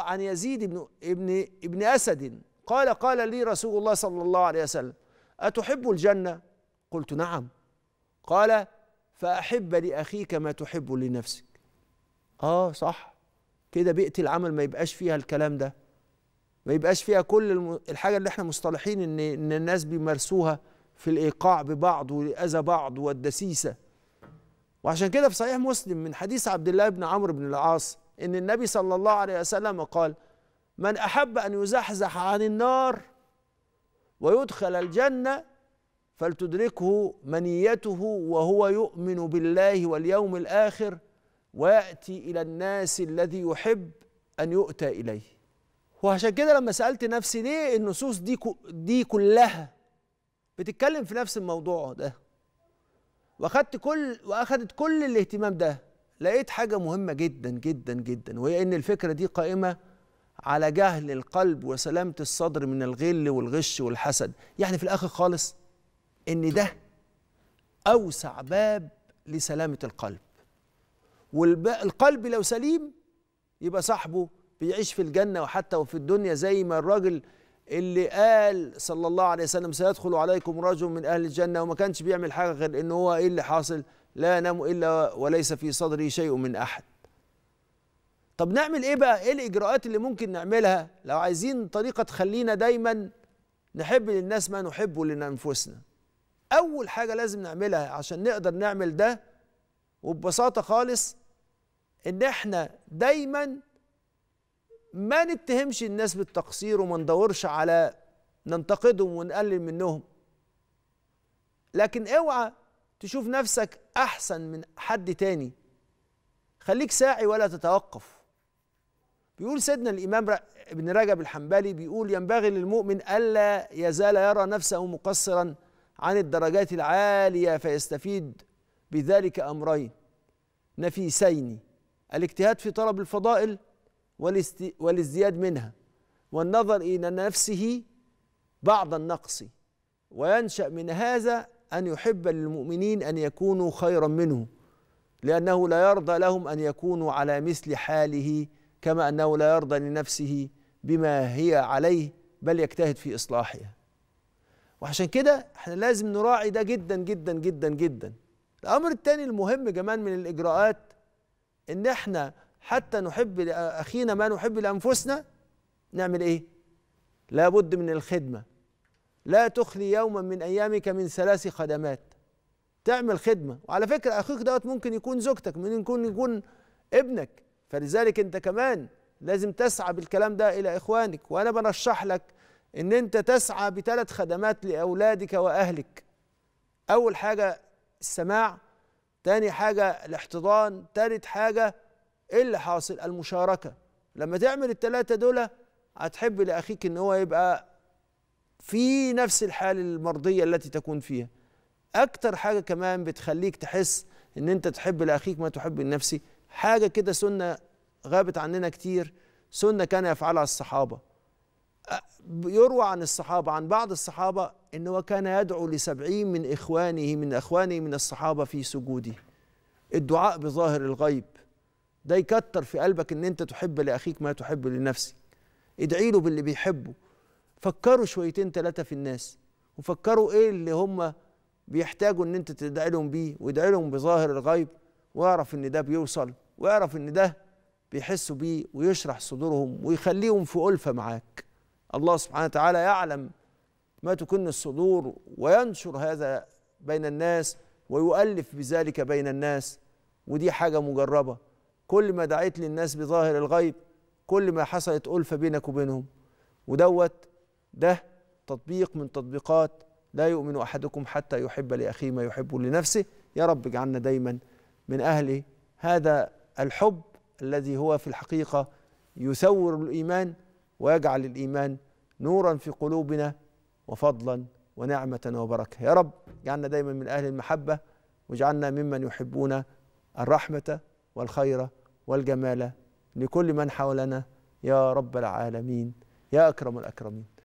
عن يزيد بن ابن ابن اسد قال قال لي رسول الله صلى الله عليه وسلم اتحب الجنه قلت نعم قال فاحب لاخيك ما تحب لنفسك اه صح كده بيئه العمل ما يبقاش فيها الكلام ده ما يبقاش فيها كل الحاجه اللي احنا مصطلحين ان ان الناس بيمارسوها في الايقاع ببعض واذى بعض والدسيسه وعشان كده في صحيح مسلم من حديث عبد الله بن عمرو بن العاص ان النبي صلى الله عليه وسلم قال من احب ان يزحزح عن النار ويدخل الجنه فلتدركه منيته وهو يؤمن بالله واليوم الاخر وياتي الى الناس الذي يحب ان يؤتى اليه وعشان كده لما سالت نفسي ليه النصوص دي دي كلها بتتكلم في نفس الموضوع ده واخدت كل واخدت كل الاهتمام ده لقيت حاجة مهمة جدا جدا جدا وهي إن الفكرة دي قائمة على جهل القلب وسلامة الصدر من الغل والغش والحسد يعني في الآخر خالص إن ده أوسع باب لسلامة القلب والقلب لو سليم يبقى صاحبه بيعيش في الجنة وحتى وفي الدنيا زي ما الراجل اللي قال صلى الله عليه وسلم سيدخل عليكم رجل من أهل الجنة وما كانش بيعمل حاجة غير إن هو إيه اللي حاصل لا أنام إلا وليس في صدري شيء من أحد طب نعمل إيه بقى إيه الإجراءات اللي ممكن نعملها لو عايزين طريقة تخلينا دايما نحب للناس ما نحبه لأنفسنا أول حاجة لازم نعملها عشان نقدر نعمل ده وببساطة خالص إن إحنا دايما ما نتهمش الناس بالتقصير وما ندورش على ننتقدهم ونقلل منهم لكن اوعى تشوف نفسك احسن من حد تاني خليك ساعي ولا تتوقف بيقول سيدنا الامام ابن رجب الحنبلي بيقول ينبغي للمؤمن الا يزال يرى نفسه مقصرا عن الدرجات العاليه فيستفيد بذلك امرين نفيسين الاجتهاد في طلب الفضائل والازدياد منها والنظر الى نفسه بعض النقص وينشا من هذا أن يحب للمؤمنين أن يكونوا خيرا منه لأنه لا يرضى لهم أن يكونوا على مثل حاله كما أنه لا يرضى لنفسه بما هي عليه بل يجتهد في إصلاحها وعشان كده احنا لازم نراعي ده جدا جدا جدا جدا الأمر الثاني المهم كمان من الإجراءات إن احنا حتى نحب لأخينا ما نحب لأنفسنا نعمل إيه؟ لابد من الخدمة لا تخلي يوما من ايامك من ثلاث خدمات تعمل خدمه وعلى فكره اخوك دوت ممكن يكون زوجتك ممكن يكون يكون ابنك فلذلك انت كمان لازم تسعى بالكلام ده الى اخوانك وانا برشح لك ان انت تسعى بثلاث خدمات لاولادك واهلك اول حاجه السماع تاني حاجه الاحتضان تالت حاجه ايه اللي حاصل المشاركه لما تعمل الثلاثه دول هتحب لاخيك ان هو يبقى في نفس الحال المرضية التي تكون فيها أكتر حاجة كمان بتخليك تحس إن أنت تحب لأخيك ما تحب لنفسي حاجة كده سنة غابت عننا كتير سنة كان يفعلها الصحابة يروى عن الصحابة عن بعض الصحابة إنه كان يدعو لسبعين من إخوانه من أخوانه من الصحابة في سجوده الدعاء بظاهر الغيب ده يكتر في قلبك إن أنت تحب لأخيك ما تحب لنفسك ادعي له باللي بيحبه فكروا شويتين ثلاثه في الناس وفكروا ايه اللي هم بيحتاجوا ان انت تدعي لهم بيه وادعي لهم بظاهر الغيب واعرف ان ده بيوصل واعرف ان ده بيحسوا بيه ويشرح صدورهم ويخليهم في ألفة معاك الله سبحانه وتعالى يعلم ما تكن الصدور وينشر هذا بين الناس ويؤلف بذلك بين الناس ودي حاجة مجربة كل ما دعيت للناس بظاهر الغيب كل ما حصلت ألفة بينك وبينهم ودوت ده تطبيق من تطبيقات لا يؤمن احدكم حتى يحب لاخيه ما يحب لنفسه يا رب اجعلنا دايما من اهل هذا الحب الذي هو في الحقيقه يثور الايمان ويجعل الايمان نورا في قلوبنا وفضلا ونعمه وبركه يا رب اجعلنا دايما من اهل المحبه واجعلنا ممن يحبون الرحمه والخير والجمال لكل من حولنا يا رب العالمين يا اكرم الاكرمين